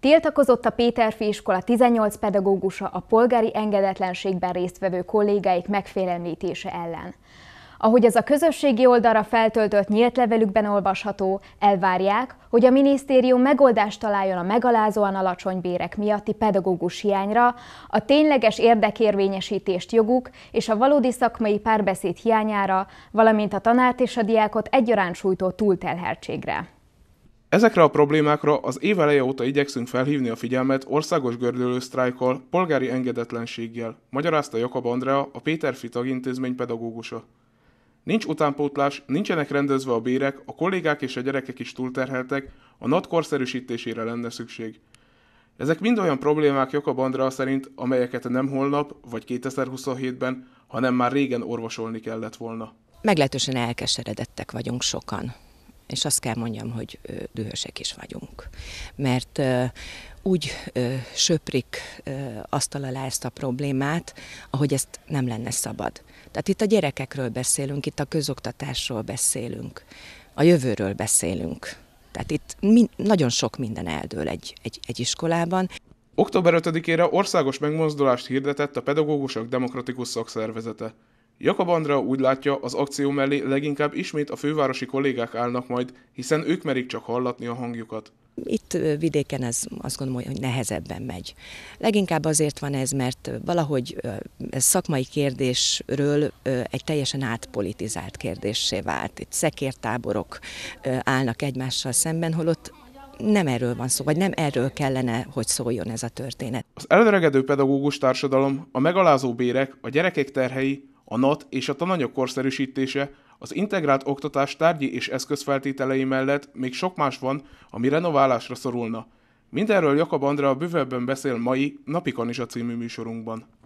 Tiltakozott a Péterfi iskola 18 pedagógusa a polgári engedetlenségben résztvevő kollégáik megfélemlítése ellen. Ahogy az a közösségi oldalra feltöltött nyílt levelükben olvasható, elvárják, hogy a minisztérium megoldást találjon a megalázóan alacsony bérek miatti pedagógus hiányra, a tényleges érdekérvényesítést joguk és a valódi szakmai párbeszéd hiányára, valamint a tanárt és a diákot egyaránt sújtó túltelhertségre. Ezekre a problémákra az év eleje óta igyekszünk felhívni a figyelmet országos gördülő sztrájkkal, polgári engedetlenséggel, magyarázta Jakab Andrea, a Péter Fitag intézmény pedagógusa. Nincs utánpótlás, nincsenek rendezve a bérek, a kollégák és a gyerekek is túlterheltek, a NAT korszerűsítésére lenne szükség. Ezek mind olyan problémák Jakab Andrea szerint, amelyeket nem holnap vagy 2027-ben, hanem már régen orvosolni kellett volna. Meglehetősen elkeseredettek vagyunk sokan és azt kell mondjam, hogy dühösek is vagyunk. Mert úgy söprik asztal alá ezt a problémát, ahogy ezt nem lenne szabad. Tehát itt a gyerekekről beszélünk, itt a közoktatásról beszélünk, a jövőről beszélünk. Tehát itt min- nagyon sok minden eldől egy, egy, egy iskolában. Október 5-ére országos megmozdulást hirdetett a Pedagógusok Demokratikus Szakszervezete. Jakab Andrea úgy látja, az akció mellé leginkább ismét a fővárosi kollégák állnak majd, hiszen ők merik csak hallatni a hangjukat. Itt vidéken ez azt gondolom, hogy nehezebben megy. Leginkább azért van ez, mert valahogy ez szakmai kérdésről egy teljesen átpolitizált kérdéssé vált. Itt szekértáborok állnak egymással szemben, holott nem erről van szó, vagy nem erről kellene, hogy szóljon ez a történet. Az elöregedő pedagógus társadalom, a megalázó bérek, a gyerekek terhei, a NAT és a tananyag korszerűsítése, az integrált oktatás tárgyi és eszközfeltételei mellett még sok más van, ami renoválásra szorulna. Mindenről Jakab Andrea bővebben beszél mai Napikon is a című műsorunkban.